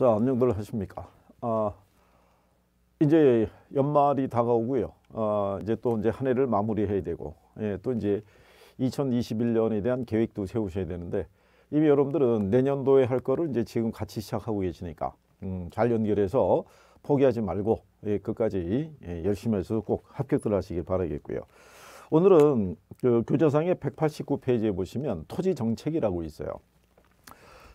자, 안녕들 하십니까? 아, 이제 연말이 다가오고요. 아, 이제 또 이제 한 해를 마무리해야 되고, 예, 또 이제 2021년에 대한 계획도 세우셔야 되는데 이미 여러분들은 내년도에 할 거를 이제 지금 같이 시작하고 계시니까 음, 잘 연결해서 포기하지 말고 예, 끝까지 예, 열심히 해서 꼭 합격들 하시길 바라겠고요. 오늘은 그 교재상의 189페이지에 보시면 토지 정책이라고 있어요.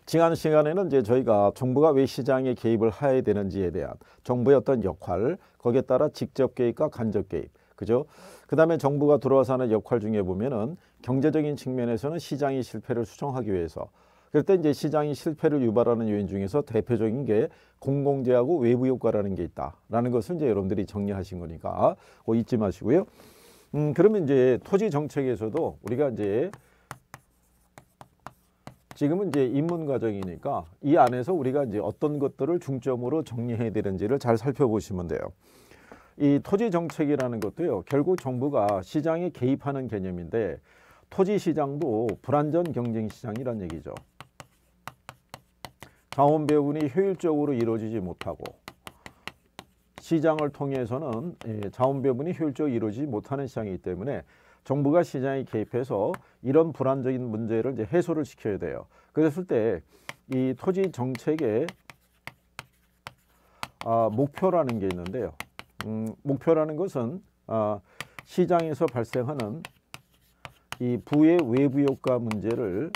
지난 시간에는 이제 저희가 정부가 왜 시장에 개입을 해야 되는지에 대한 정부의 어떤 역할, 거기에 따라 직접 개입과 간접 개입, 그죠? 그다음에 정부가 들어와서 하는 역할 중에 보면은 경제적인 측면에서는 시장의 실패를 수정하기 위해서 그때 이제 시장이 실패를 유발하는 요인 중에서 대표적인 게 공공재하고 외부 효과라는 게 있다라는 것을 이제 여러분들이 정리하신 거니까 잊지 마시고요. 음, 그러면 이제 토지 정책에서도 우리가 이제 지금은 이제 입문 과정이니까 이 안에서 우리가 이제 어떤 것들을 중점으로 정리해야 되는지를 잘 살펴보시면 돼요. 이 토지 정책이라는 것도요. 결국 정부가 시장에 개입하는 개념인데 토지 시장도 불안전 경쟁 시장이란 얘기죠. 자원 배분이 효율적으로 이루어지지 못하고 시장을 통해서는 예, 자원 배분이 효율적으로 이루어지지 못하는 시장이기 때문에 정부가 시장에 개입해서 이런 불안적인 문제를 이제 해소를 시켜야 돼요. 그랬을 때이 토지 정책의 아, 목표라는 게 있는데요. 음, 목표라는 것은 아, 시장에서 발생하는 이 부의 외부 효과 문제를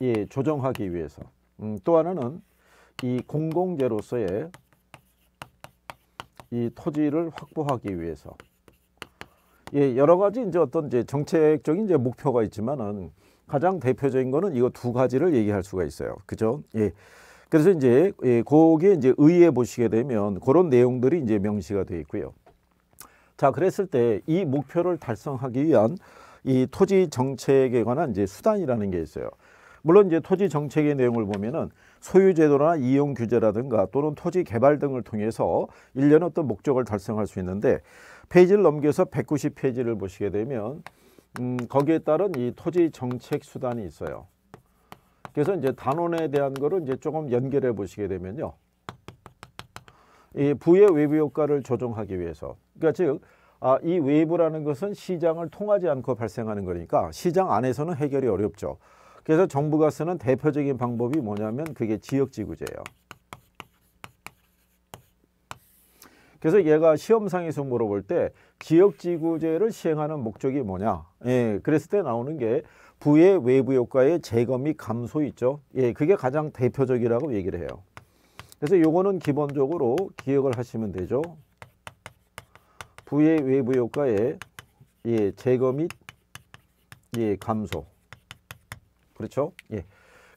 예, 조정하기 위해서 음, 또 하나는 이 공공재로서의 이 토지를 확보하기 위해서 예, 여러 가지 이제 어떤 이제 정책적인 이제 목표가 있지만은 가장 대표적인 거는 이거 두 가지를 얘기할 수가 있어요. 그죠? 예. 그래서 이제 예, 거기에 이제 의해 보시게 되면 그런 내용들이 이제 명시가 돼 있고요. 자, 그랬을 때 이 목표를 달성하기 위한 이 토지 정책에 관한 이제 수단이라는 게 있어요. 물론 이제 토지 정책의 내용을 보면은 소유 제도나 이용 규제라든가 또는 토지 개발 등을 통해서 일련의 어떤 목적을 달성할 수 있는데 페이지를 넘겨서 190페이지를 보시게 되면 음, 거기에 따른 이 토지 정책 수단이 있어요. 그래서 이제 단원에 대한 거를 이제 조금 연결해 보시게 되면요. 이 부의 외부 효과를 조정하기 위해서. 그러니까 즉, 아, 이 외부라는 것은 시장을 통하지 않고 발생하는 거니까 시장 안에서는 해결이 어렵죠. 그래서 정부가 쓰는 대표적인 방법이 뭐냐면 그게 지역지구제예요. 그래서 얘가 시험상에서 물어볼 때기억지구제를 시행하는 목적이 뭐냐. 예, 그랬을 때 나오는 게 부의 외부 효과의 제거 및 감소 있죠. 예, 그게 가장 대표적이라고 얘기를 해요. 그래서 요거는 기본적으로 기억을 하시면 되죠. 부의 외부 효과의 예, 제거 및 예, 감소. 그렇죠? 예.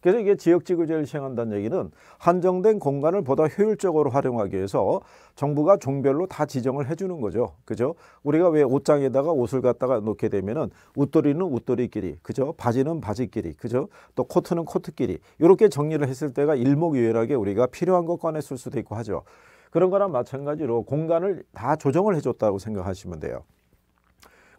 그래서 이게 지역지구제를 시행한다는 얘기는 한정된 공간을 보다 효율적으로 활용하기 위해서 정부가 종별로 다 지정을 해주는 거죠. 그죠? 우리가 왜 옷장에다가 옷을 갖다가 놓게 되면은 웃돌이는 웃돌이끼리, 그죠? 바지는 바지끼리, 그죠? 또 코트는 코트끼리. 이렇게 정리를 했을 때가 일목요일하게 우리가 필요한 것 꺼냈을 수도 있고 하죠. 그런 거랑 마찬가지로 공간을 다 조정을 해줬다고 생각하시면 돼요.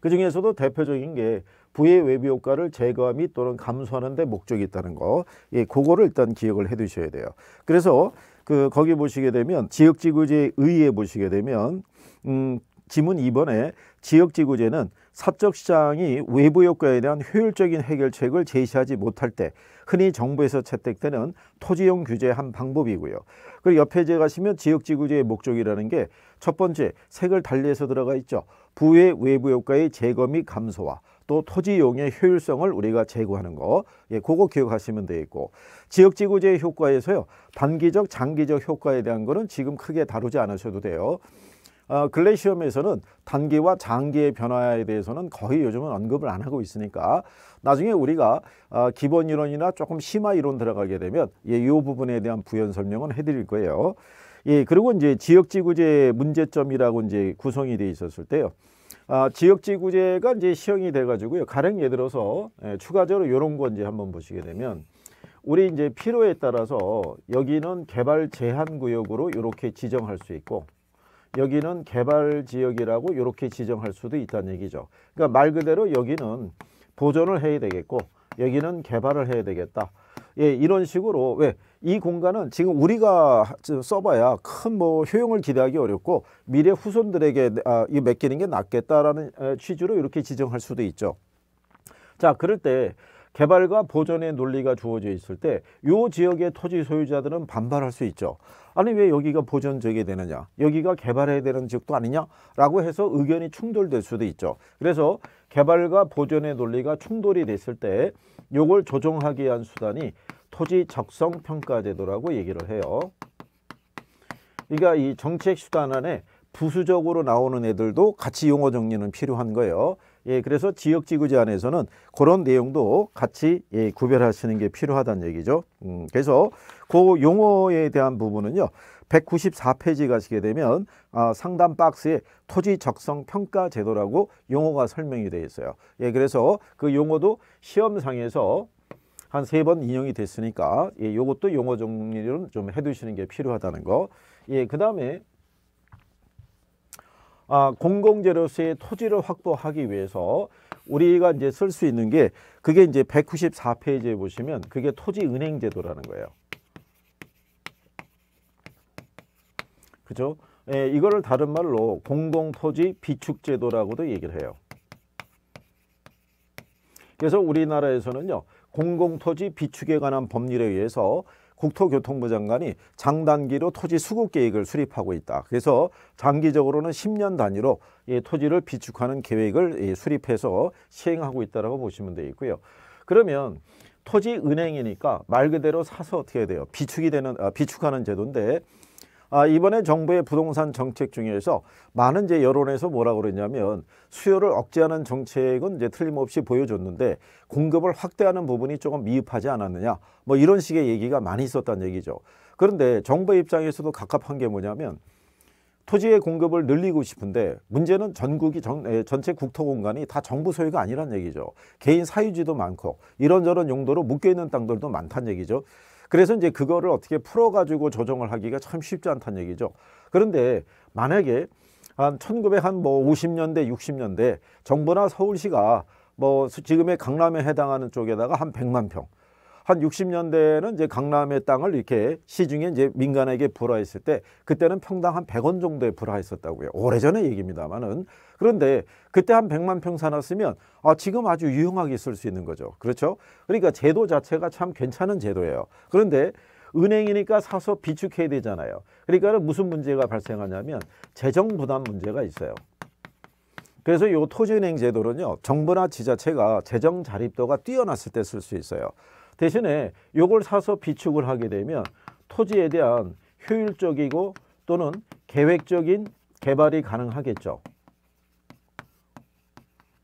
그 중에서도 대표적인 게 부의 외부 효과를 제거 함이 또는 감소하는 데 목적이 있다는 거. 예, 그거를 일단 기억을 해 두셔야 돼요. 그래서 그 거기 보시게 되면 지역 지구제 의의에 보시게 되면 음 지문 2번에 지역 지구제는 사적 시장이 외부 효과에 대한 효율적인 해결책을 제시하지 못할 때 흔히 정부에서 채택되는 토지용 규제의 한 방법이고요. 그리고 옆에 제 가시면 지역 지구제의 목적이라는 게 첫 번째 색을 달리해서 들어가 있죠. 부의 외부 효과의 제거 및 감소와 또 토지 이용의 효율성을 우리가 제고하는 거, 예, 그거 기억하시면 되겠고 지역지구제 효과에서요 단기적, 장기적 효과에 대한 거는 지금 크게 다루지 않으셔도 돼요. 어, 글래시엄에서는 단기와 장기의 변화에 대해서는 거의 요즘은 언급을 안 하고 있으니까 나중에 우리가 어, 기본 이론이나 조금 심화 이론 들어가게 되면 예, 이 부분에 대한 부연 설명은 해드릴 거예요. 예, 그리고 이제 지역지구제 문제점이라고 이제 구성이 돼 있었을 때요. 아, 지역지구제가 이제 시행이 돼가지고요. 가령 예를 들어서 예, 추가적으로 이런 거 이제 한번 보시게 되면 우리 이제 필요에 따라서 여기는 개발 제한 구역으로 이렇게 지정할 수 있고 여기는 개발 지역이라고 이렇게 지정할 수도 있다는 얘기죠. 그러니까 말 그대로 여기는 보존을 해야 되겠고 여기는 개발을 해야 되겠다. 예, 이런 식으로 왜 이 공간은 지금 우리가 써봐야 큰 뭐 효용을 기대하기 어렵고 미래 후손들에게 아, 이 맡기는 게 낫겠다라는 취지로 이렇게 지정할 수도 있죠. 자, 그럴 때 개발과 보존의 논리가 주어져 있을 때이 지역의 토지 소유자들은 반발할 수 있죠. 아니 왜 여기가 보존 지이 되느냐 여기가 개발해야 되는 지역도 아니냐라고 해서 의견이 충돌될 수도 있죠. 그래서 개발과 보존의 논리가 충돌이 됐을 때이걸 조정하기 위한 수단이 토지 적성 평가 제도라고 얘기를 해요. 그러니까 이 정책 수단 안에 부수적으로 나오는 애들도 같이 용어 정리는 필요한 거예요. 예, 그래서 지역 지구제 안에서는 그런 내용도 같이 예, 구별하시는 게 필요하다는 얘기죠. 음, 그래서 그 용어에 대한 부분은요. 194페이지 가시게 되면 아, 상담 박스에 토지 적성 평가 제도라고 용어가 설명이 되어 있어요. 예, 그래서 그 용어도 시험상에서 한 세 번 인용이 됐으니까 예, 요것도 용어 정리를 좀 해두시는 게 필요하다는 거. 예, 그 다음에 아, 공공재로서의 토지를 확보하기 위해서 우리가 이제 쓸 수 있는 게 그게 이제 194페이지에 보시면 그게 토지은행제도라는 거예요. 그죠? 예, 이거를 다른 말로 공공토지 비축제도라고도 얘기를 해요. 그래서 우리나라에서는요. 공공토지 비축에 관한 법률에 의해서 국토교통부 장관이 장단기로 토지 수급 계획을 수립하고 있다. 그래서 장기적으로는 10년 단위로 예, 토지를 비축하는 계획을 수립해서 시행하고 있다고 보시면 되겠고요. 그러면 토지 은행이니까 말 그대로 사서 어떻게 돼요? 비축이 되는 아, 비축하는 제도인데 아, 이번에 정부의 부동산 정책 중에서 많은 이제 여론에서 뭐라 고그랬냐면 수요를 억제하는 정책은 이제 틀림없이 보여줬는데 공급을 확대하는 부분이 조금 미흡하지 않았느냐 뭐 이런 식의 얘기가 많이 있었다는 얘기죠. 그런데 정부 입장에서도 갑갑한 게 뭐냐면 토지의 공급을 늘리고 싶은데 문제는 전국이 전, 전체 국토 공간이 다 정부 소유가 아니란 얘기죠. 개인 사유지도 많고 이런저런 용도로 묶여 있는 땅들도 많다는 얘기죠. 그래서 이제 그거를 어떻게 풀어가지고 조정을 하기가 참 쉽지 않다는 얘기죠. 그런데 만약에 한 1950년대, 뭐 60년대 정부나 서울시가 뭐 지금의 강남에 해당하는 쪽에다가 한 100만 평한 60년대에는 이제 강남의 땅을 이렇게 시중에 이제 민간에게 불화했을 때 그때는 평당 한 100원 정도에 불화했었다고요. 오래전의 얘기입니다만은 그런데 그때 한 100만 평 사놨으면 아, 지금 아주 유용하게 쓸 수 있는 거죠. 그렇죠? 그러니까 제도 자체가 참 괜찮은 제도예요. 그런데 은행이니까 사서 비축해야 되잖아요. 그러니까 무슨 문제가 발생하냐면 재정 부담 문제가 있어요. 그래서 이 토지은행 제도는요. 정부나 지자체가 재정 자립도가 뛰어났을 때 쓸 수 있어요. 대신에 이걸 사서 비축을 하게 되면 토지에 대한 효율적이고 또는 계획적인 개발이 가능하겠죠.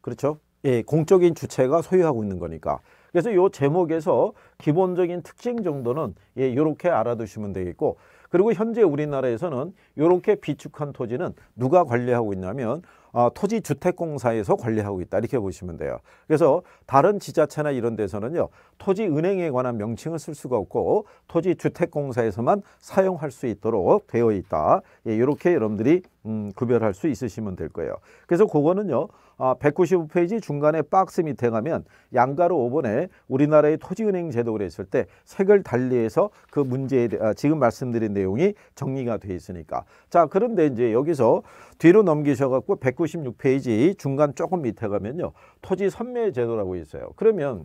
그렇죠? 예, 공적인 주체가 소유하고 있는 거니까. 그래서 이 제목에서 기본적인 특징 정도는 예, 이렇게 알아두시면 되겠고 그리고 현재 우리나라에서는 이렇게 비축한 토지는 누가 관리하고 있냐면 어, 토지주택공사에서 관리하고 있다 이렇게 보시면 돼요. 그래서 다른 지자체나 이런 데서는요. 토지은행에 관한 명칭을 쓸 수가 없고 토지주택공사에서만 사용할 수 있도록 되어 있다. 예, 이렇게 여러분들이 음, 구별할 수 있으시면 될 거예요. 그래서 그거는요. 195페이지 아, 중간에 박스 밑에 가면 양가로 5번에 우리나라의 토지은행 제도를 했을 때 색을 달리해서 그 문제에 대 아, 지금 말씀드린 내용이 정리가 돼 있으니까 자 그런데 이제 여기서 뒤로 넘기셔갖고 196페이지 중간 조금 밑에 가면요 토지 선매 제도라고 있어요 그러면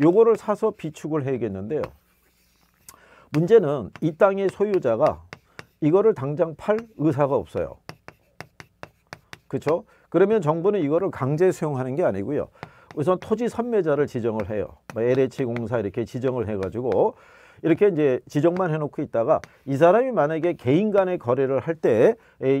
요거를 사서 비축을 해야겠는데요 문제는 이 땅의 소유자가 이거를 당장 팔 의사가 없어요 그렇죠? 그러면 정부는 이거를 강제 수용하는 게 아니고요. 우선 토지 선매자를 지정을 해요. 뭐 LH 공사 이렇게 지정을 해가지고 이렇게 이제 지정만 해놓고 있다가 이 사람이 만약에 개인 간의 거래를 할 때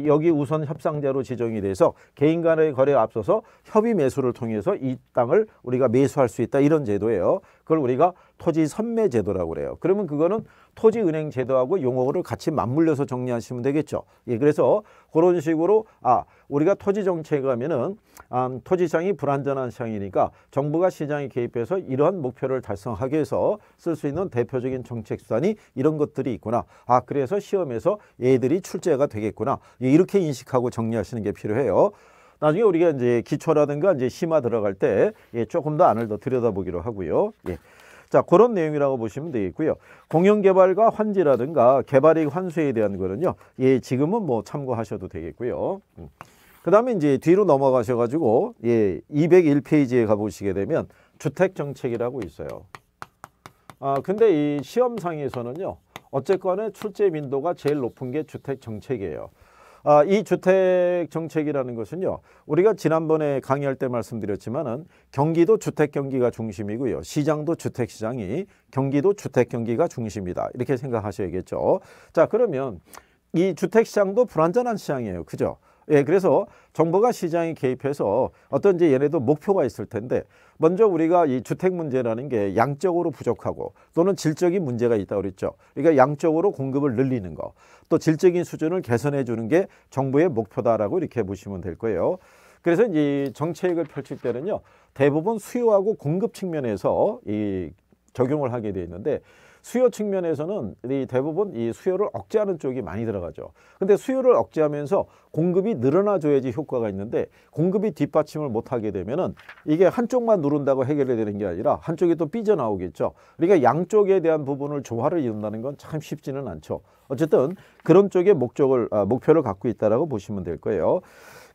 여기 우선 협상자로 지정이 돼서 개인 간의 거래에 앞서서 협의 매수를 통해서 이 땅을 우리가 매수할 수 있다 이런 제도예요. 그걸 우리가 토지 선매 제도라고 그래요. 그러면 그거는 토지 은행 제도하고 용어를 같이 맞물려서 정리하시면 되겠죠. 예, 그래서 그런 식으로 아 우리가 토지 정책에 가면은 아, 토지 시장이 불안전한 시장이니까 정부가 시장에 개입해서 이러한 목표를 달성하기 위해서 쓸 수 있는 대표적인 정책 수단이 이런 것들이 있구나. 아 그래서 시험에서 얘들이 출제가 되겠구나. 예, 이렇게 인식하고 정리하시는 게 필요해요. 나중에 우리가 이제 기초라든가 이제 심화 들어갈 때 예, 조금 더 안을 더 들여다보기로 하고요. 예. 자, 그런 내용이라고 보시면 되겠고요. 공영 개발과 환지라든가 개발이익 환수에 대한 거는요. 예, 지금은 뭐 참고하셔도 되겠고요. 음. 그다음에 이제 뒤로 넘어가셔 가지고 예, 201페이지에 가 보시게 되면 주택 정책이라고 있어요. 아, 근데 이 시험상에서는요. 어쨌거나 출제 민도가 제일 높은 게 주택 정책이에요. 아, 이 주택 정책이라는 것은요. 우리가 지난번에 강의할 때 말씀드렸지만은 경기도 주택 경기가 중심이고요. 시장도 주택 시장이 경기도 주택 경기가 중심이다. 이렇게 생각하셔야겠죠. 자, 그러면 이 주택 시장도 불안전한 시장이에요. 그죠? 예, 그래서 정부가 시장에 개입해서 어떤 이제 얘네도 목표가 있을 텐데 먼저 우리가 이 주택 문제라는 게 양적으로 부족하고 또는 질적인 문제가 있다고 그랬죠. 그러니까 양적으로 공급을 늘리는 거, 또 질적인 수준을 개선해 주는 게 정부의 목표다라고 이렇게 보시면 될 거예요. 그래서 이 정책을 펼칠 때는요. 대부분 수요하고 공급 측면에서 이 적용을 하게 돼 있는데 수요 측면에서는 이 대부분 이 수요를 억제하는 쪽이 많이 들어가죠. 근데 수요를 억제하면서 공급이 늘어나줘야지 효과가 있는데 공급이 뒷받침을 못하게 되면은 이게 한쪽만 누른다고 해결이 되는 게 아니라 한쪽이 또 삐져나오겠죠. 그러니까 양쪽에 대한 부분을 조화를 이룬다는 건 참 쉽지는 않죠. 어쨌든 그런 쪽의 목적을 아, 목표를 갖고 있다라고 보시면 될 거예요.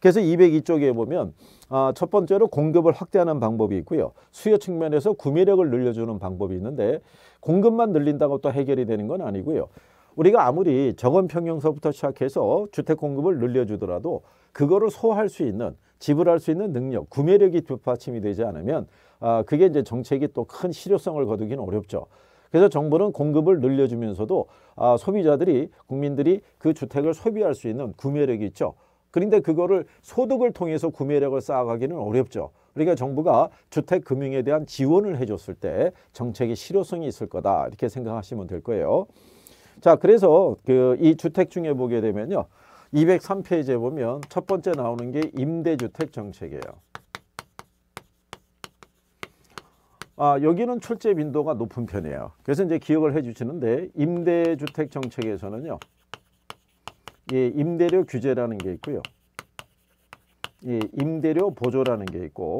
그래서 202쪽에 보면 아, 첫 번째로 공급을 확대하는 방법이 있고요. 수요 측면에서 구매력을 늘려주는 방법이 있는데 공급만 늘린다고 또 해결이 되는 건 아니고요. 우리가 아무리 정원평형서부터 시작해서 주택 공급을 늘려주더라도 그거를 소화할 수 있는 지불할 수 있는 능력, 구매력이 뒷받침이 되지 않으면 아, 그게 이제 정책이 또 큰 실효성을 거두기는 어렵죠. 그래서 정부는 공급을 늘려주면서도 아, 소비자들이 국민들이 그 주택을 소비할 수 있는 구매력이 있죠. 그런데 그거를 소득을 통해서 구매력을 쌓아가기는 어렵죠. 그러니까 정부가 주택금융에 대한 지원을 해줬을 때 정책의 실효성이 있을 거다 이렇게 생각하시면 될 거예요. 자 그래서 그 이 주택 중에 보게 되면요. 203페이지에 보면 첫 번째 나오는 게 임대주택 정책이에요. 아, 여기는 출제 빈도가 높은 편이에요. 그래서 이제 기억을 해 주시는데 임대주택 정책에서는요. 예, 임대료 규제라는 게 있고요. 예, 임대료 보조라는 게 있고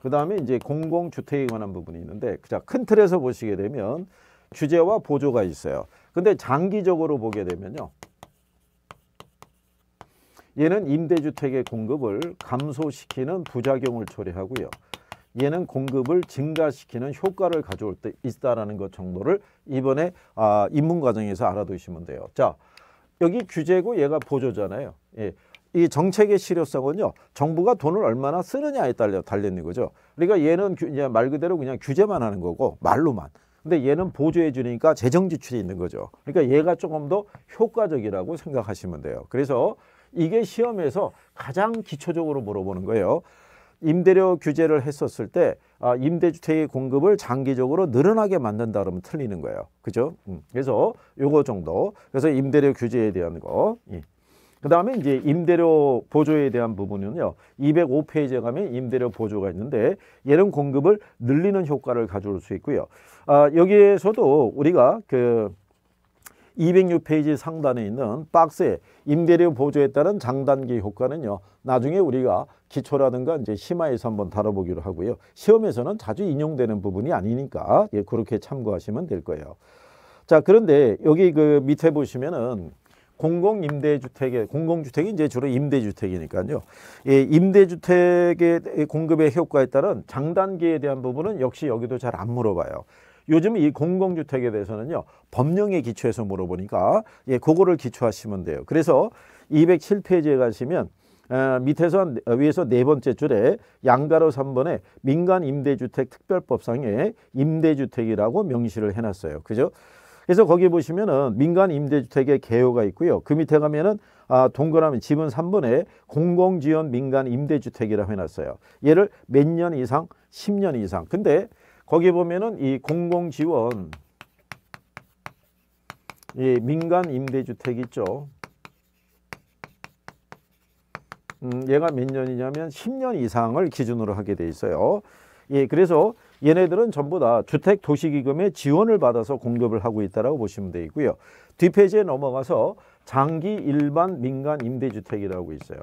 그 다음에 이제 공공주택에 관한 부분이 있는데 큰 틀에서 보시게 되면 규제와 보조가 있어요. 근데 장기적으로 보게 되면요. 얘는 임대주택의 공급을 감소시키는 부작용을 초래하고요. 얘는 공급을 증가시키는 효과를 가져올 때있다라것 정도를 이번에 아, 입문 과정에서 알아두시면 돼요. 자, 여기 규제고 얘가 보조잖아요. 예. 이 정책의 실효성은요 정부가 돈을 얼마나 쓰느냐에 달려 달리는 거죠. 그러니까 얘는 이제 말 그대로 그냥 규제만 하는 거고 말로만. 근데 얘는 보조해 주니까 재정 지출이 있는 거죠. 그러니까 얘가 조금 더 효과적이라고 생각하시면 돼요. 그래서 이게 시험에서 가장 기초적으로 물어보는 거예요. 임대료 규제를 했었을 때 아, 임대주택의 공급을 장기적으로 늘어나게 만든다 그러면 틀리는 거예요. 그죠? 음. 그래서 요거 정도. 그래서 임대료 규제에 대한 거. 예. 그 다음에 이제 임대료 보조에 대한 부분은요. 205페이지에 가면 임대료 보조가 있는데 얘는 공급을 늘리는 효과를 가져올 수 있고요. 아, 여기에서도 우리가 그 206페이지 상단에 있는 박스에 임대료 보조에 따른 장단기 효과는요. 나중에 우리가 기초라든가 이제 심화에서 한번 다뤄보기로 하고요. 시험에서는 자주 인용되는 부분이 아니니까 예, 그렇게 참고하시면 될 거예요. 자 그런데 여기 그 밑에 보시면은 공공임대주택의 공공주택이 이제 주로 임대주택이니까요. 예, 임대주택의 공급의 효과에 따른 장단기에 대한 부분은 역시 여기도 잘 안 물어봐요. 요즘 이 공공주택에 대해서는요 법령에 기초해서 물어보니까 예 그거를 기초하시면 돼요. 그래서 207페이지에 가시면 어, 밑에서 한, 위에서 네 번째 줄에 양가로 3번에 민간 임대주택 특별법상에 임대주택이라고 명시를 해놨어요. 그죠? 그래서 거기 보시면은 민간 임대주택의 개요가 있고요. 그 밑에 가면은 아, 동그라미 지문 3번에 공공지원 민간 임대주택이라고 해놨어요. 얘를 몇 년 이상, 10년 이상. 근데 거기 보면은 이 공공 지원 예, 민간 임대주택 있죠. 음, 얘가 몇 년이냐면 10년 이상을 기준으로 하게 돼 있어요. 예, 그래서 얘네들은 전부 다 주택 도시기금의 지원을 받아서 공급을 하고 있다라고 보시면 되고요. 뒷페이지에 넘어가서 장기 일반 민간 임대주택이라고 있어요.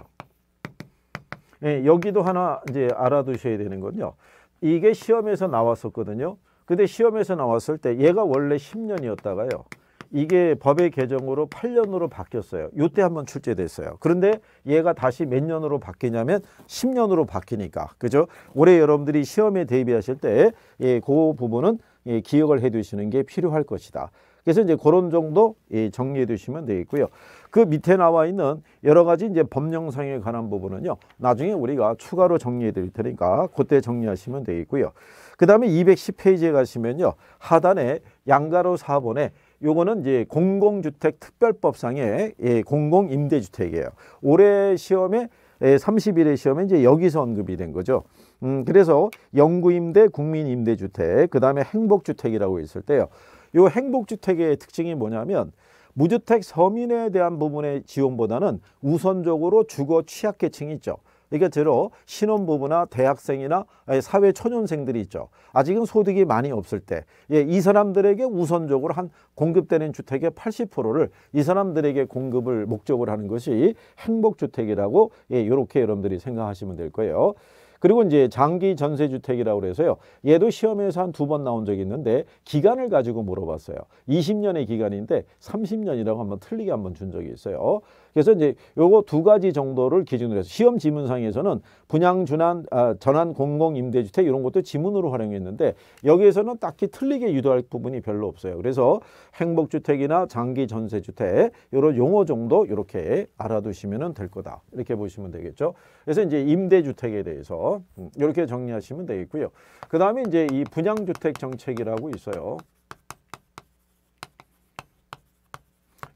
예, 여기도 하나 이제 알아두셔야 되는 건요. 이게 시험에서 나왔었거든요. 근데 시험에서 나왔을 때 얘가 원래 10년이었다가요. 이게 법의 개정으로 8년으로 바뀌었어요. 요때 한번 출제됐어요. 그런데 얘가 다시 몇 년으로 바뀌냐면 10년으로 바뀌니까. 그죠? 올해 여러분들이 시험에 대비하실 때, 예, 그 부분은 예, 기억을 해 두시는 게 필요할 것이다. 그래서 이제 그런 정도 예, 정리해 두시면 되겠고요. 그 밑에 나와 있는 여러 가지 이제 법령상에 관한 부분은요. 나중에 우리가 추가로 정리해 드릴 테니까 그때 정리하시면 되겠고요. 그 다음에 210페이지에 가시면요. 하단에 양가로 4번에 요거는 이제 공공주택특별법상의 예, 공공임대주택이에요. 올해 시험에 예, 3 1회 시험에 이제 여기서 언급이 된 거죠. 음, 그래서 영구임대, 국민임대주택, 그 다음에 행복주택이라고 있을 때요. 요 행복주택의 특징이 뭐냐면 무주택 서민에 대한 부분의 지원보다는 우선적으로 주거 취약계층이 있죠. 그러니까 주로 신혼부부나 대학생이나 사회 초년생들이 있죠. 아직은 소득이 많이 없을 때, 예, 이 사람들에게 우선적으로 한 공급되는 주택의 80%를 이 사람들에게 공급을 목적으로 하는 것이 행복주택이라고 예, 이렇게 여러분들이 생각하시면 될 거예요. 그리고 이제 장기 전세 주택이라고 그래서요. 얘도 시험에서 한 두 번 나온 적이 있는데 기간을 가지고 물어봤어요. 20년의 기간인데 30년이라고 한번 틀리게 한번 준 적이 있어요. 그래서 이제 요거 두 가지 정도를 기준으로 해서 시험 지문상에서는 분양 준한 아, 전환 공공 임대주택 이런 것도 지문으로 활용했는데 여기에서는 딱히 틀리게 유도할 부분이 별로 없어요. 그래서 행복주택이나 장기 전세주택 이런 용어 정도 이렇게 알아두시면 될 거다 이렇게 보시면 되겠죠. 그래서 이제 임대주택에 대해서 이렇게 음, 정리하시면 되겠고요. 그 다음에 이제 이 분양주택 정책이라고 있어요.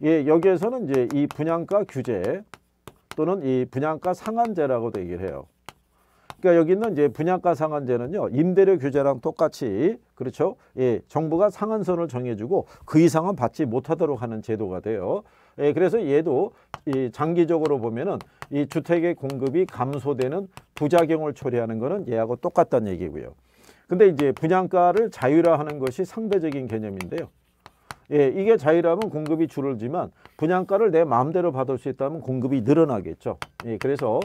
예, 여기에서는 이제 이 분양가 규제 또는 이 분양가 상한제라고도 얘기를 해요. 그러니까 여기 있는 이제 분양가 상한제는요. 임대료 규제랑 똑같이 그렇죠. 예, 정부가 상한선을 정해주고 그 이상은 받지 못하도록 하는 제도가 돼요. 예, 그래서 얘도 이 장기적으로 보면은 이 주택의 공급이 감소되는 부작용을 초래하는 거는 얘하고 똑같다는 얘기고요. 근데 이제 분양가를 자율화하는 것이 상대적인 개념인데요. 예, 이게 자유라면 공급이 줄지만 어 분양가를 내 마음대로 받을 수 있다면 공급이 늘어나겠죠. 예, 그래서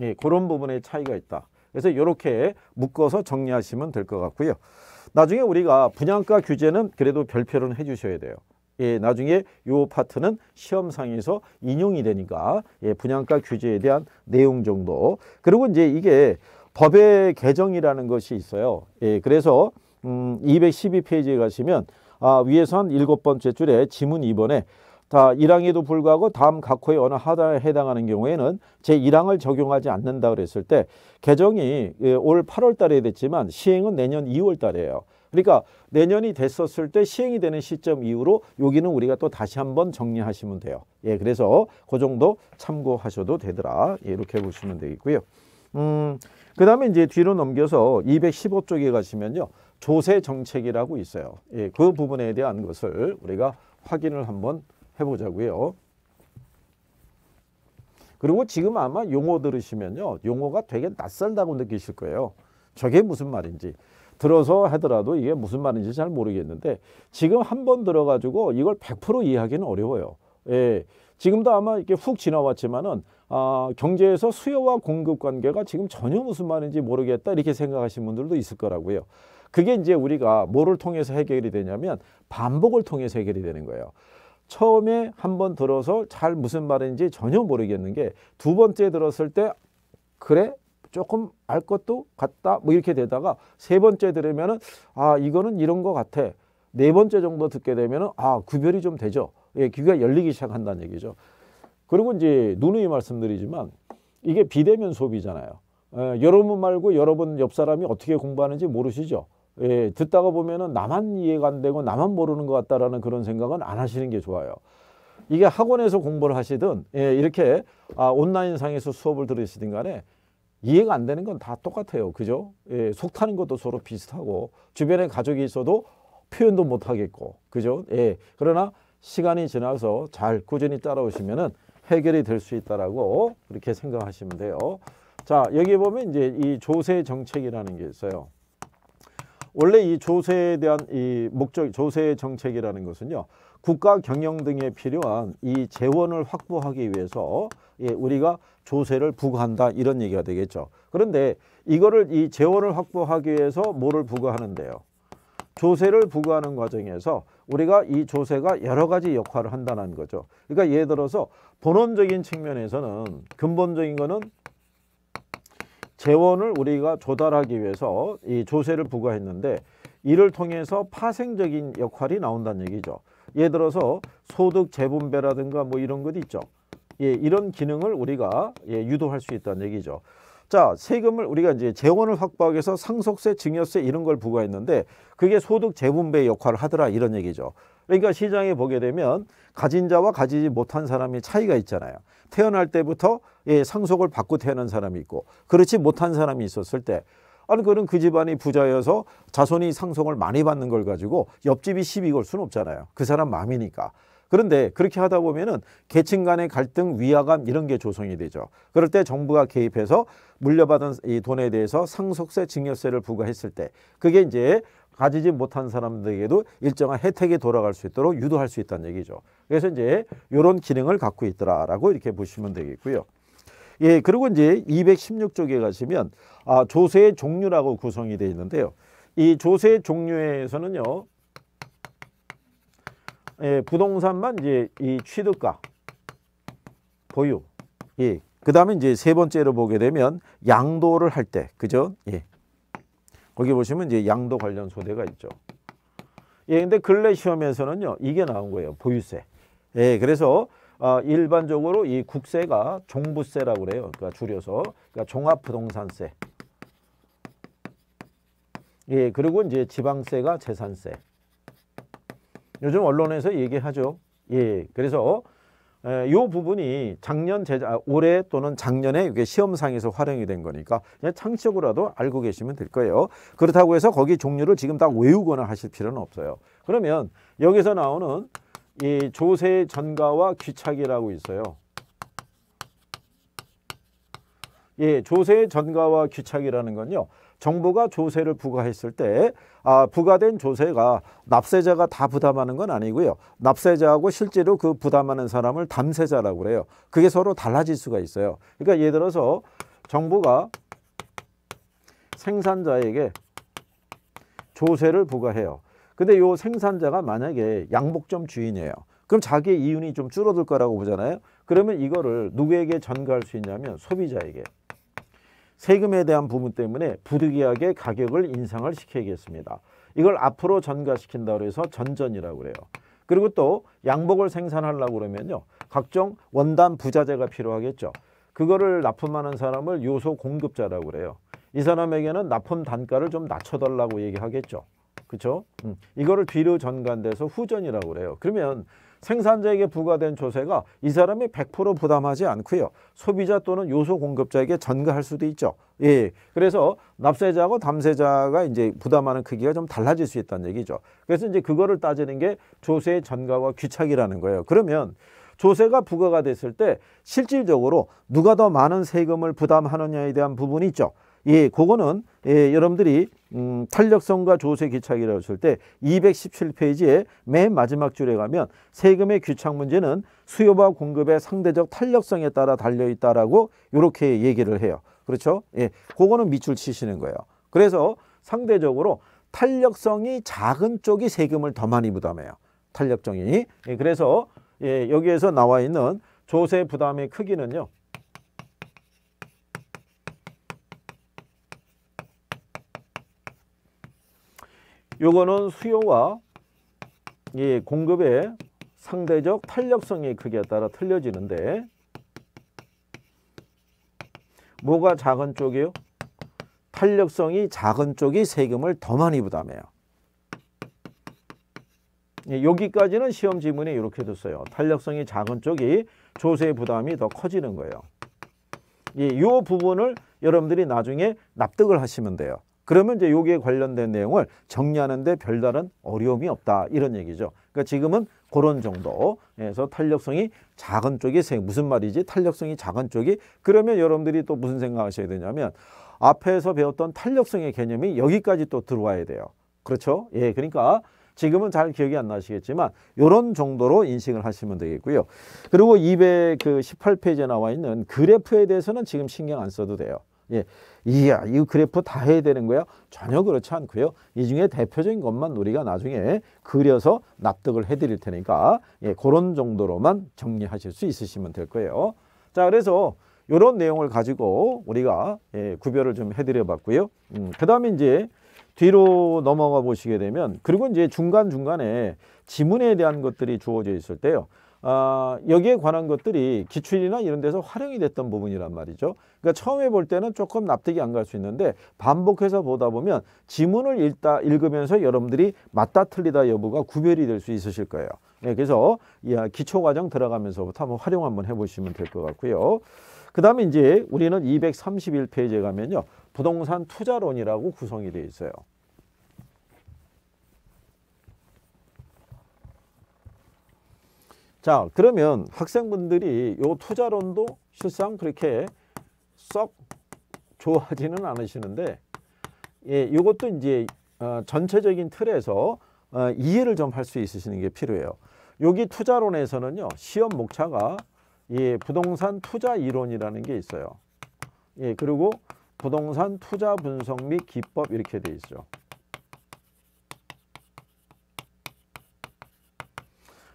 예, 그런 부분의 차이가 있다. 그래서 이렇게 묶어서 정리하시면 될 것 같고요. 나중에 우리가 분양가 규제는 그래도 별표는 해주셔야 돼요. 예, 나중에 요 파트는 시험상에서 인용이 되니까 예, 분양가 규제에 대한 내용 정도. 그리고 이제 이게 법의 개정이라는 것이 있어요. 예, 그래서 음, 212페이지에 가시면 아, 위에선 일곱 번째 줄에 지문 2번에 다 1항에도 불구하고 다음 각호의 어느 하단에 해당하는 경우에는 제1항을 적용하지 않는다 그랬을 때 개정이 예, 올 8월 달에 됐지만 시행은 내년 2월 달이에요. 그러니까 내년이 됐었을 때 시행이 되는 시점 이후로 여기는 우리가 또 다시 한번 정리하시면 돼요. 예, 그래서 그 정도 참고하셔도 되더라. 예, 이렇게 보시면 되겠고요. 음, 그 다음에 이제 뒤로 넘겨서 215쪽에 가시면요. 조세 정책이라고 있어요. 예, 그 부분에 대한 것을 우리가 확인을 한번 해보자고요. 그리고 지금 아마 용어 들으시면요. 용어가 되게 낯설다고 느끼실 거예요. 저게 무슨 말인지. 들어서 하더라도 이게 무슨 말인지 잘 모르겠는데 지금 한 번 들어가지고 이걸 100% 이해하기는 어려워요. 예. 지금도 아마 이렇게 훅 지나왔지만은 아, 경제에서 수요와 공급 관계가 지금 전혀 무슨 말인지 모르겠다 이렇게 생각하신 분들도 있을 거라고요. 그게 이제 우리가 뭐를 통해서 해결이 되냐면 반복을 통해서 해결이 되는 거예요. 처음에 한 번 들어서 잘 무슨 말인지 전혀 모르겠는 게 두 번째 들었을 때 그래 조금 알 것도 같다 뭐 이렇게 되다가 세 번째 들으면아 이거는 이런 거 같아 네 번째 정도 듣게 되면아 구별이 좀 되죠 예 귀가 열리기 시작한다는 얘기죠 그리고 이제 누누이 말씀드리지만 이게 비대면 수업이잖아요 예, 여러분 말고 여러분 옆 사람이 어떻게 공부하는지 모르시죠 예, 듣다가 보면은 나만 이해가 안 되고 나만 모르는 것 같다라는 그런 생각은 안 하시는 게 좋아요. 이게 학원에서 공부를 하시든 예, 이렇게 아, 온라인상에서 수업을 들으시든 간에 이해가 안 되는 건 다 똑같아요. 그죠? 예, 속 타는 것도 서로 비슷하고 주변에 가족이 있어도 표현도 못 하겠고. 그죠? 예. 그러나 시간이 지나서 잘 꾸준히 따라오시면은 해결이 될 수 있다라고 그렇게 생각하시면 돼요. 자, 여기 보면 이제 이 조세 정책이라는 게 있어요. 원래 이 조세에 대한 이 목적 조세 정책이라는 것은요 국가 경영 등에 필요한 이 재원을 확보하기 위해서 예, 우리가 조세를 부과한다 이런 얘기가 되겠죠. 그런데 이거를 이 재원을 확보하기 위해서 뭐를 부과하는데요. 조세를 부과하는 과정에서 우리가 이 조세가 여러 가지 역할을 한다는 거죠. 그러니까 예를 들어서 본원적인 측면에서는 근본적인 거는 재원을 우리가 조달하기 위해서 이 조세를 부과했는데 이를 통해서 파생적인 역할이 나온다는 얘기죠. 예를 들어서 소득 재분배라든가 뭐 이런 것 있죠. 예, 이런 기능을 우리가 예, 유도할 수 있다는 얘기죠. 자, 세금을 우리가 이제 재원을 확보하기 위해서 상속세, 증여세 이런 걸 부과했는데 그게 소득 재분배 역할을 하더라 이런 얘기죠. 그러니까 시장에 보게 되면 가진 자와 가지지 못한 사람이 차이가 있잖아요. 태어날 때부터 예, 상속을 받고 태어난 사람이 있고 그렇지 못한 사람이 있었을 때 아니 그는 그 집안이 부자여서 자손이 상속을 많이 받는 걸 가지고 옆집이 시비 걸 수는 없잖아요. 그 사람 마음이니까. 그런데 그렇게 하다 보면은 계층 간의 갈등, 위화감 이런 게 조성이 되죠. 그럴 때 정부가 개입해서 물려받은 이 돈에 대해서 상속세, 증여세를 부과했을 때 그게 이제 가지지 못한 사람들에게도 일정한 혜택이 돌아갈 수 있도록 유도할 수 있다는 얘기죠. 그래서 이제 이런 기능을 갖고 있더라라고 이렇게 보시면 되겠고요. 예, 그리고 이제 216쪽에 가시면 아, 조세의 종류라고 구성이 되어 있는데요. 이 조세 종류에서는요. 예, 부동산만 이제 이 취득가 보유 예. 그 다음에 이제 세 번째로 보게 되면 양도를 할때 그죠 예. 거기 보시면 이제 양도 관련 소대가 있죠 예 근데 근래 시험에서는요 이게 나온 거예요 보유세 예 그래서 어, 일반적으로 이 국세가 종부세라고 그래요 그러니까 줄여서 그러니까 종합부동산세 예 그리고 이제 지방세가 재산세 요즘 언론에서 얘기하죠. 예, 예. 그래서 이 부분이 작년 제작, 아, 올해 또는 작년에 이게 시험상에서 활용이 된 거니까 그냥 창시적으로라도 알고 계시면 될 거예요. 그렇다고 해서 거기 종류를 지금 다 외우거나 하실 필요는 없어요. 그러면 여기서 나오는 이 조세 전가와 귀착이라고 있어요. 예, 조세 전가와 귀착이라는 건요. 정부가 조세를 부과했을 때 아, 부과된 조세가 납세자가 다 부담하는 건 아니고요. 납세자하고 실제로 그 부담하는 사람을 담세자라고 그래요. 그게 서로 달라질 수가 있어요. 그러니까 예를 들어서 정부가 생산자에게 조세를 부과해요. 근데 요 생산자가 만약에 양복점 주인이에요. 그럼 자기의 이윤이 좀 줄어들 거라고 보잖아요. 그러면 이거를 누구에게 전가할 수 있냐면 소비자에게. 세금에 대한 부분 때문에 부득이하게 가격을 인상을 시키겠습니다. 이걸 앞으로 전가시킨다 고해서 전전이라고 그래요. 그리고 또 양복을 생산하려고 그러면요. 각종 원단 부자재가 필요하겠죠. 그거를 납품하는 사람을 요소 공급자라고 그래요. 이 사람에게는 납품 단가를 좀 낮춰달라고 얘기하겠죠. 그렇죠? 음. 이거를 비료 전관돼서 후전이라고 그래요. 그러면 생산자에게 부과된 조세가 이 사람이 100% 부담하지 않고요. 소비자 또는 요소 공급자에게 전가할 수도 있죠. 예. 그래서 납세자하고 담세자가 이제 부담하는 크기가 좀 달라질 수 있다는 얘기죠. 그래서 이제 그거를 따지는 게 조세의 전가와 귀착이라는 거예요. 그러면 조세가 부과가 됐을 때 실질적으로 누가 더 많은 세금을 부담하느냐에 대한 부분이 있죠. 예, 그거는 예, 여러분들이 음, 탄력성과 조세 기착이라고 쓸 때 217페이지에 맨 마지막 줄에 가면 세금의 귀착 문제는 수요와 공급의 상대적 탄력성에 따라 달려 있다라고 이렇게 얘기를 해요. 그렇죠? 예. 그거는 밑줄 치시는 거예요. 그래서 상대적으로 탄력성이 작은 쪽이 세금을 더 많이 부담해요. 탄력성이. 예, 그래서 예, 여기에서 나와 있는 조세 부담의 크기는요. 요거는 수요와 이 공급의 상대적 탄력성이 크기에 따라 틀려지는데 뭐가 작은 쪽이요? 탄력성이 작은 쪽이 세금을 더 많이 부담해요. 예, 여기까지는 시험 지문에 이렇게 뒀어요. 탄력성이 작은 쪽이 조세 부담이 더 커지는 거예요. 이 예, 부분을 여러분들이 나중에 납득을 하시면 돼요. 그러면 이제 여기에 관련된 내용을 정리하는데 별다른 어려움이 없다 이런 얘기죠. 그러니까 지금은 그런 정도. 에서 탄력성이 작은 쪽이 세 무슨 말이지? 탄력성이 작은 쪽이 그러면 여러분들이 또 무슨 생각하셔야 되냐면 앞에서 배웠던 탄력성의 개념이 여기까지 또 들어와야 돼요. 그렇죠? 예, 그러니까 지금은 잘 기억이 안 나시겠지만 이런 정도로 인식을 하시면 되겠고요. 그리고 218페이지에 나와 있는 그래프에 대해서는 지금 신경 안 써도 돼요. 예. 이야, 이 그래프 다 해야 되는 거야? 전혀 그렇지 않고요. 이 중에 대표적인 것만 우리가 나중에 그려서 납득을 해 드릴 테니까 예, 그런 정도로만 정리하실 수 있으시면 될 거예요. 자, 그래서 이런 내용을 가지고 우리가 예, 구별을 좀 해 드려 봤고요. 음, 그다음에 이제 뒤로 넘어가 보시게 되면 그리고 이제 중간중간에 지문에 대한 것들이 주어져 있을 때요. 아, 여기에 관한 것들이 기출이나 이런 데서 활용이 됐던 부분이란 말이죠. 그러니까 처음에 볼 때는 조금 납득이 안 갈 수 있는데 반복해서 보다 보면 지문을 읽다 읽으면서 여러분들이 맞다 틀리다 여부가 구별이 될 수 있으실 거예요. 네, 그래서 기초 과정 들어가면서부터 한번 활용 한번 해보시면 될 것 같고요. 그 다음에 이제 우리는 231페이지에 가면요. 부동산 투자론이라고 구성이 되어 있어요. 자 그러면 학생분들이 요 투자론도 실상 그렇게 썩 좋아하지는 않으시는데 예, 이것도 이제 어, 전체적인 틀에서 어, 이해를 좀 할 수 있으시는 게 필요해요. 여기 투자론에서는요 시험 목차가 예, 부동산 투자 이론이라는 게 있어요. 예, 그리고 부동산 투자 분석 및 기법 이렇게 돼 있죠.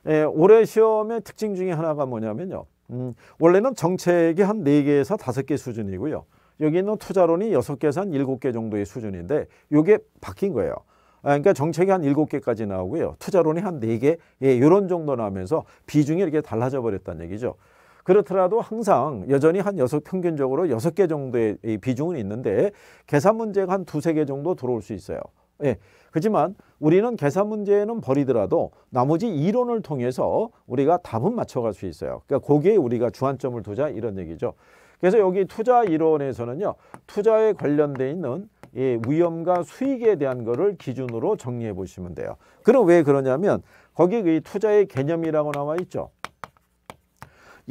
예, 올해 시험의 특징 중에 하나가 뭐냐면요. 음, 원래는 정책이 한 네개에서 다섯 개 수준이고요. 여기 는 투자론이 여섯 개에서 한 일곱 개 정도의 수준인데 이게 바뀐 거예요. 아, 그러니까 정책이 한 일곱 개까지 나오고요. 투자론이 한 네개 예, 이런 정도 나오면서 비중이 이렇게 달라져 버렸다는 얘기죠. 그렇더라도 항상 여전히 한 여섯 평균적으로 여섯 개 정도의 비중은 있는데 계산 문제가 한 두 세 개 정도 들어올 수 있어요. 예. 그렇지만 우리는 계산 문제는 버리더라도 나머지 이론을 통해서 우리가 답은 맞춰갈 수 있어요. 그러니까 거기에 우리가 주안점을 두자 이런 얘기죠. 그래서 여기 투자 이론에서는요. 투자에 관련돼 있는 예, 위험과 수익에 대한 거를 기준으로 정리해 보시면 돼요. 그럼 왜 그러냐면 거기 그 투자의 개념이라고 나와 있죠.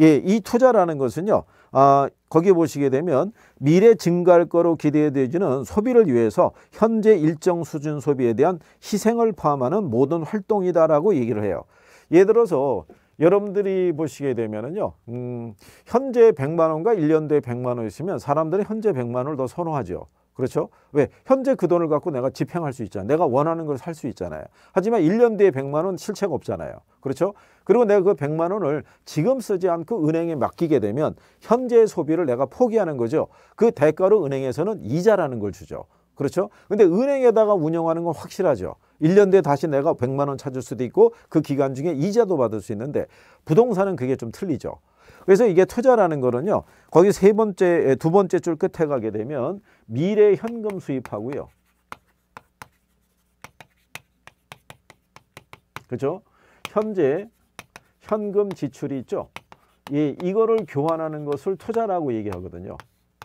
예, 이 투자라는 것은요. 아, 거기에 보시게 되면 미래 증가할 거로 기대되지는 소비를 위해서 현재 일정 수준 소비에 대한 희생을 포함하는 모든 활동이다라고 얘기를 해요. 예를 들어서 여러분들이 보시게 되면은요, 음, 현재 100만 원과 1년 뒤에 100만 원 있으면 사람들이 현재 100만 원을 더 선호하죠. 그렇죠? 왜? 현재 그 돈을 갖고 내가 집행할 수 있잖아. 내가 원하는 걸 살 수 있잖아요. 하지만 1년 뒤에 100만 원 실체가 없잖아요. 그렇죠? 그리고 내가 그 100만 원을 지금 쓰지 않고 은행에 맡기게 되면 현재의 소비를 내가 포기하는 거죠. 그 대가로 은행에서는 이자라는 걸 주죠. 그렇죠? 근데 은행에다가 운영하는 건 확실하죠. 1년 뒤에 다시 내가 100만 원 찾을 수도 있고 그 기간 중에 이자도 받을 수 있는데 부동산은 그게 좀 틀리죠. 그래서 이게 투자라는 거는요. 거기 세 번째, 예, 두 번째 줄 끝에 가게 되면 미래 현금 수입하고요. 그렇죠? 현재 현금 지출이 있죠. 예, 이거를 교환하는 것을 투자라고 얘기하거든요.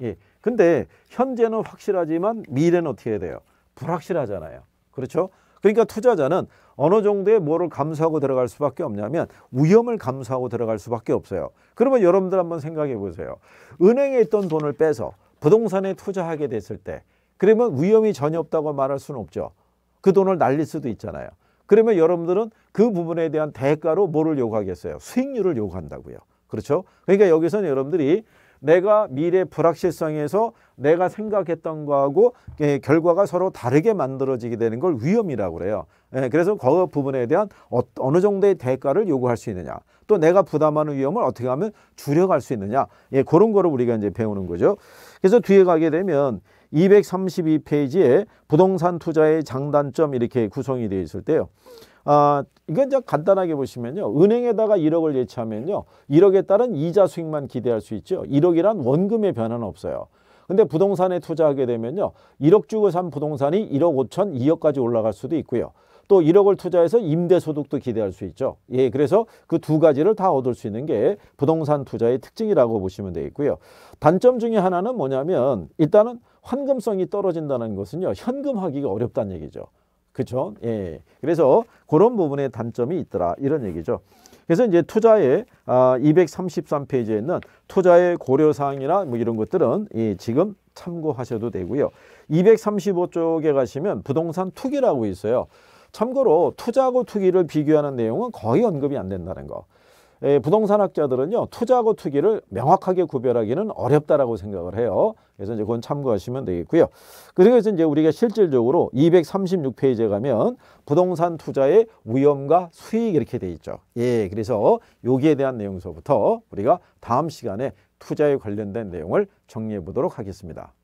예. 근데 현재는 확실하지만 미래는 어떻게 해야 돼요? 불확실하잖아요. 그렇죠? 그러니까 투자자는 어느 정도의 뭐를 감수하고 들어갈 수밖에 없냐면 위험을 감수하고 들어갈 수밖에 없어요. 그러면 여러분들 한번 생각해 보세요. 은행에 있던 돈을 빼서 부동산에 투자하게 됐을 때 그러면 위험이 전혀 없다고 말할 수는 없죠. 그 돈을 날릴 수도 있잖아요. 그러면 여러분들은 그 부분에 대한 대가로 뭐를 요구하겠어요? 수익률을 요구한다고요. 그렇죠? 그러니까 여기서는 여러분들이 내가 미래 불확실성에서 내가 생각했던 거하고 예, 결과가 서로 다르게 만들어지게 되는 걸 위험이라고 그래요. 예, 그래서 그 부분에 대한 어, 어느 정도의 대가를 요구할 수 있느냐. 또 내가 부담하는 위험을 어떻게 하면 줄여갈 수 있느냐. 예, 그런 거를 우리가 이제 배우는 거죠. 그래서 뒤에 가게 되면 232페이지에 부동산 투자의 장단점 이렇게 구성이 되어 있을 때요. 아, 이건 이 간단하게 보시면요. 은행에다가 1억을 예치하면요. 1억에 따른 이자 수익만 기대할 수 있죠. 1억이란 원금의 변화는 없어요. 근데 부동산에 투자하게 되면요. 1억 주고 산 부동산이 1억 5천, 2억까지 올라갈 수도 있고요. 또 1억을 투자해서 임대소득도 기대할 수 있죠. 예, 그래서 그 두 가지를 다 얻을 수 있는 게 부동산 투자의 특징이라고 보시면 되겠고요. 단점 중에 하나는 뭐냐면 일단은 환금성이 떨어진다는 것은요. 현금하기가 어렵다는 얘기죠. 그렇죠? 예. 그래서 그런 부분에 단점이 있더라 이런 얘기죠. 그래서 이제 투자의 아, 233페이지에 있는 투자의 고려사항이나 뭐 이런 것들은 예, 지금 참고하셔도 되고요. 235쪽에 가시면 부동산 투기라고 있어요. 참고로 투자하고 투기를 비교하는 내용은 거의 언급이 안 된다는 거. 예, 부동산학자들은요 투자하고 투기를 명확하게 구별하기는 어렵다라고 생각을 해요. 그래서 이제 그건 참고하시면 되겠고요. 그리고 이제 우리가 실질적으로 236페이지에 가면 부동산 투자의 위험과 수익 이렇게 돼 있죠. 예, 그래서 여기에 대한 내용서부터 우리가 다음 시간에 투자에 관련된 내용을 정리해 보도록 하겠습니다.